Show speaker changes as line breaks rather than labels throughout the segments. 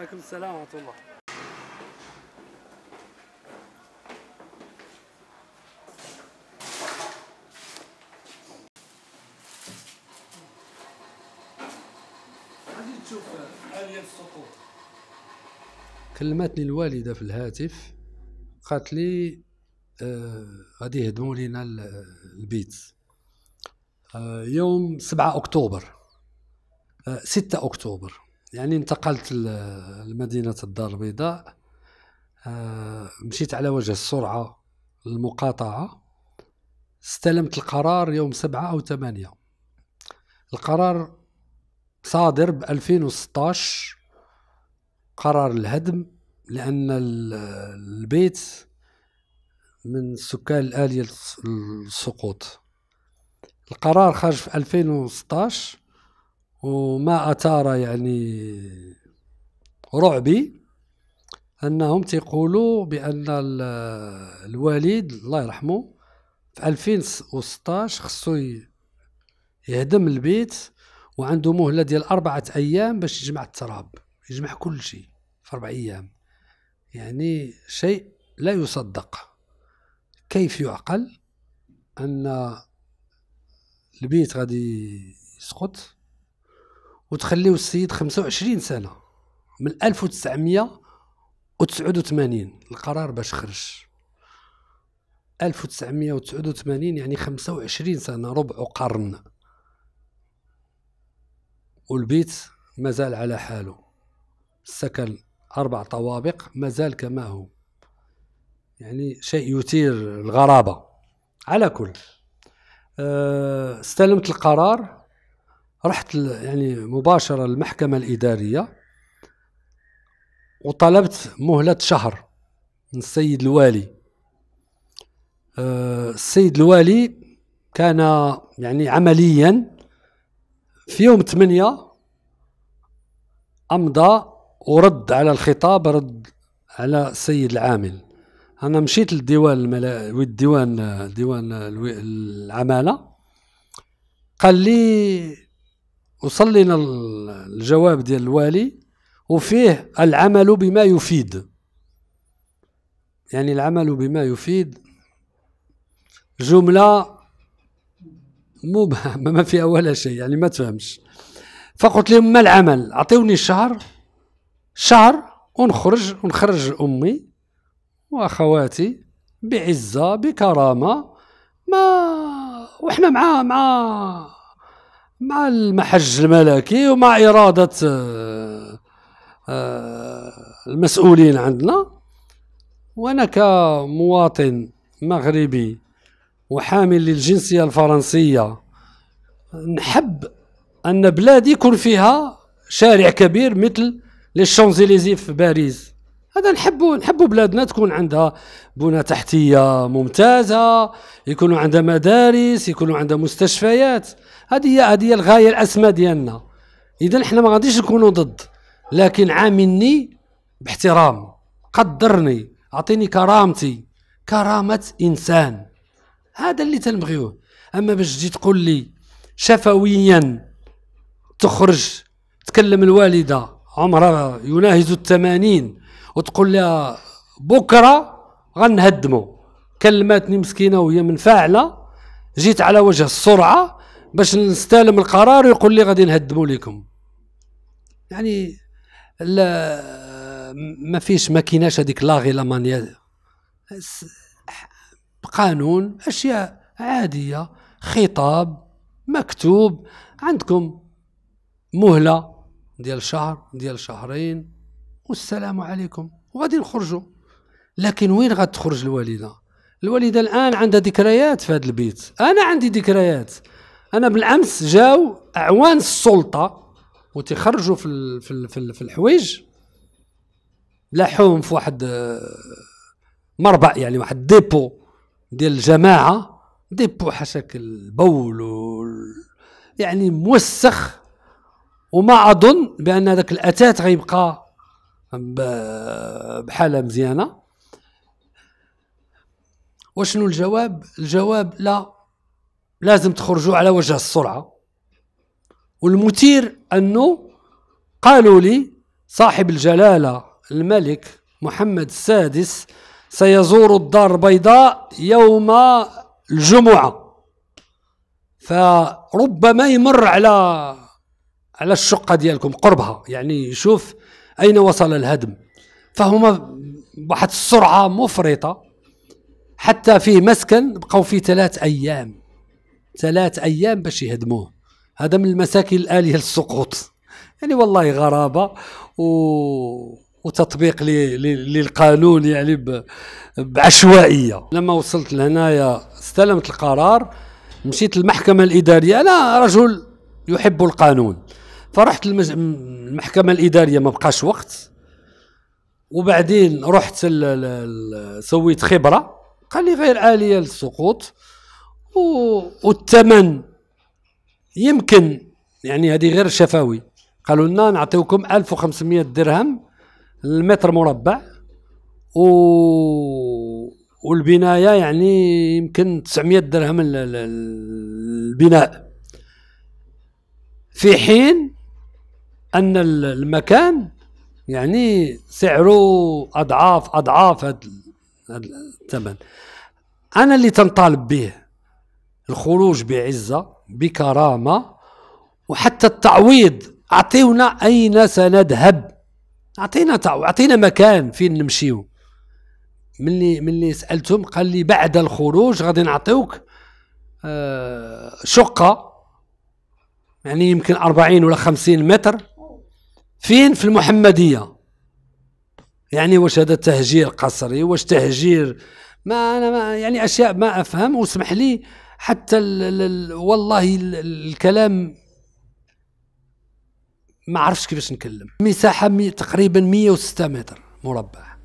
وعليكم السلام ورحمة الله غادي تشوف كلمتني الوالدة في الهاتف قالت لي آه غادي يهدموا لينا البيت آه يوم 7 اكتوبر آه 6 اكتوبر يعني انتقلت لمدينة الدار البيضاء آه، مشيت على وجه السرعة للمقاطعة استلمت القرار يوم سبعة أو ثمانية القرار صادر ب 2016 قرار الهدم لأن البيت من السكان الآلية للسقوط القرار خرج في 2016 وما أثار يعني رعبي أنهم تيقولوا بأن الوالد الله يرحمه في 2016 خصو يهدم البيت وعنده مهلة ديال أربعة أيام باش يجمع التراب يجمع كل شيء في أربع أيام يعني شيء لا يصدق كيف يعقل أن البيت غادي يسقط وتخليو السيد 25 سنه من 1989 القرار باش خرج 1989 يعني 25 سنه ربع قرن والبيت مازال على حاله السكن اربع طوابق مازال كما هو يعني شيء يثير الغرابه على كل آه، استلمت القرار رحت يعني مباشره للمحكمه الاداريه وطلبت مهله شهر من السيد الوالي آه، السيد الوالي كان يعني عمليا في يوم 8 امضى ورد على الخطاب رد على السيد العامل انا مشيت للديوان الملا... الديوان ديوان العماله قال لي وصل لنا الجواب ديال الوالي وفيه العمل بما يفيد يعني العمل بما يفيد جملة مبهمة ما فيها ولا شيء يعني ما تفهمش فقلت لهم ما العمل أعطيوني شهر شهر ونخرج ونخرج أمي وأخواتي بعزة بكرامة ما وإحنا مع مع مع المحج الملكي ومع إرادة آه، آه، المسؤولين عندنا وأنا كمواطن مغربي وحامل للجنسية الفرنسية نحب أن بلادي يكون فيها شارع كبير مثل للشونزيليزي في باريس هذا نحبوا نحبوا بلادنا تكون عندها بنى تحتيه ممتازه يكونوا عندها مدارس يكونوا عندها مستشفيات هذه هي هذه هي الغايه الاسمى ديالنا اذا حنا ما غاديش نكونوا ضد لكن عاملني باحترام قدرني اعطيني كرامتي كرامه انسان هذا اللي تنبغيوه اما باش تجي تقول لي شفويا تخرج تكلم الوالده عمرها يناهز الثمانين وتقول لها بكره غنهدمو كلماتني مسكينه وهي منفعله جيت على وجه السرعه باش نستلم القرار ويقول لي غادي نهدموا لكم يعني لا ما فيش ما كيناش هذيك لاغي لامانيا قانون اشياء عاديه خطاب مكتوب عندكم مهله ديال شهر ديال شهرين والسلام عليكم وغادي نخرجوا لكن وين غتخرج الوالده الوالده الان عندها ذكريات في هذا البيت انا عندي ذكريات انا بالامس جاو اعوان السلطه وتخرجوا في في في, في الحويج لاحوهم في واحد آه، مربع يعني واحد ديبو ديال الجماعه ديبو حشاك البول و يعني موسخ وما اظن بان هذاك الاثاث غيبقى بحاله مزيانه وشنو الجواب الجواب لا لازم تخرجوا على وجه السرعه والمثير انه قالوا لي صاحب الجلاله الملك محمد السادس سيزور الدار البيضاء يوم الجمعه فربما يمر على على الشقه ديالكم قربها يعني يشوف أين وصل الهدم فهما بواحد السرعة مفرطة حتى في مسكن بقوا فيه ثلاث أيام ثلاث أيام باش يهدموه هذا من المساكن الآلية للسقوط يعني والله غرابة و... وتطبيق للقانون يعني ب... بعشوائية لما وصلت لهنايا استلمت القرار مشيت للمحكمة الإدارية أنا رجل يحب القانون فرحت المحكمه الاداريه ما بقاش وقت وبعدين رحت سويت خبره قال لي غير عاليه للسقوط والثمن يمكن يعني هذه غير شفوي قالوا لنا نعطيكم 1500 درهم المتر مربع و والبنايه يعني يمكن 900 درهم البناء في حين أن المكان يعني سعره أضعاف أضعاف هذا الثمن أنا اللي تنطالب به الخروج بعزة بكرامة وحتى التعويض أعطيونا أين سنذهب أعطينا أعطينا مكان فين نمشيو ملي ملي سالتهم قال لي بعد الخروج غادي نعطيوك آه، شقه يعني يمكن 40 ولا 50 متر فين في المحمدية يعني واش هذا تهجير قصري واش تهجير ما انا ما يعني اشياء ما افهم واسمح لي حتى ال ال والله الـ الكلام ما عرفش كيفاش نكلم مساحه مي تقريبا 106 متر مربع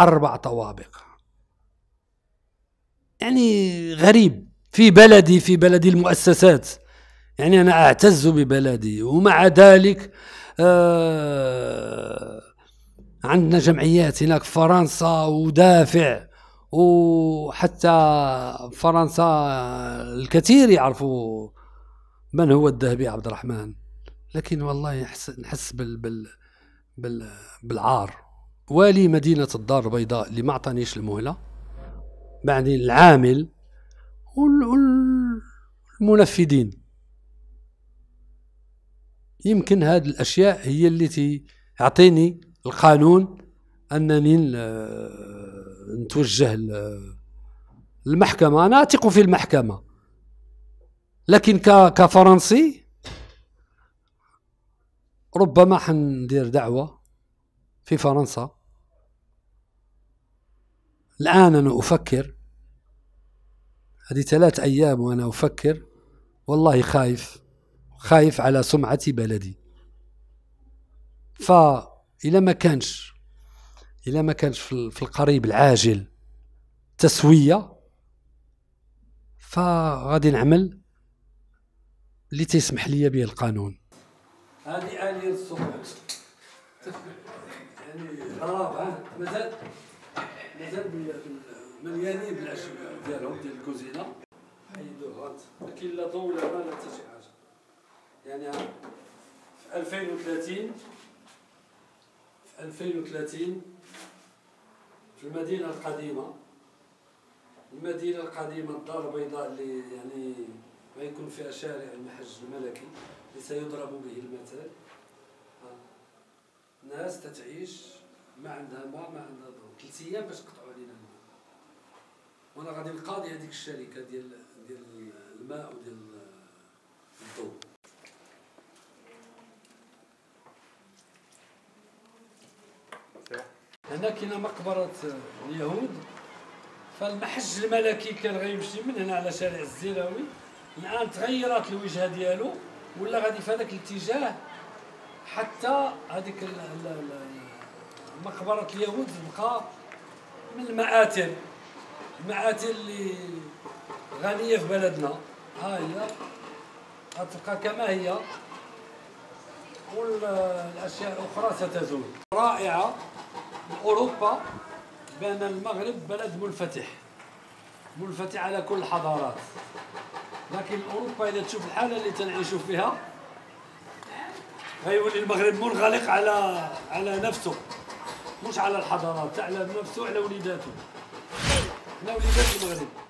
اربع طوابق يعني غريب في بلدي في بلدي المؤسسات يعني أنا أعتز ببلدي ومع ذلك آه عندنا جمعيات هناك في فرنسا ودافع وحتى فرنسا الكثير يعرفوا من هو الذهبي عبد الرحمن لكن والله نحس بال بال بال بالعار والي مدينة الدار البيضاء اللي ما عطانيش المهلة بعدين العامل والمنفذين يمكن هذه الاشياء هي اللي تعطيني القانون انني نتوجه للمحكمه انا اثق في المحكمه لكن كفرنسي ربما حندير دعوه في فرنسا الان انا افكر هذه ثلاث ايام وانا افكر والله خايف خايف على سمعة بلدي الى ما كانش إلى ما كانش في القريب العاجل تسوية فغادي نعمل اللي تيسمح لي به القانون هذه آلية الصوت يعني خراب مازال مازال مليانين بالعشب ديالهم ديال الكوزينه حيدوه لكن لا ضوء لا لا حتى شي حاجه يعني في 2030 2030 في المدينة القديمة المدينة القديمة الدار البيضاء اللي يعني ما يكون فيها شارع المحج الملكي اللي سيضرب به المثل ناس تتعيش ما عندها ما ما عندها ضوء ثلاث ايام باش قطعوا علينا الماء وانا غادي نقاضي هذيك الشركه ديال ديال الماء وديال الضوء هنا كاينه مقبره اليهود فالمحج الملكي كان غيمشي من هنا على شارع الزيراوي الان تغيرت الوجهه ديالو ولا غادي في هذاك الاتجاه حتى هذيك مقبره اليهود تبقى من المآتم المآتم اللي غنيه في بلدنا ها هي غتبقى كما هي والاشياء الاخرى ستزول رائعه أوروبا بأن المغرب بلد منفتح منفتح على كل الحضارات لكن أوروبا إذا تشوف الحالة اللي تنعيشوا فيها غيولي المغرب منغلق على على نفسه مش على الحضارات على نفسه على وليداته على وليدات المغرب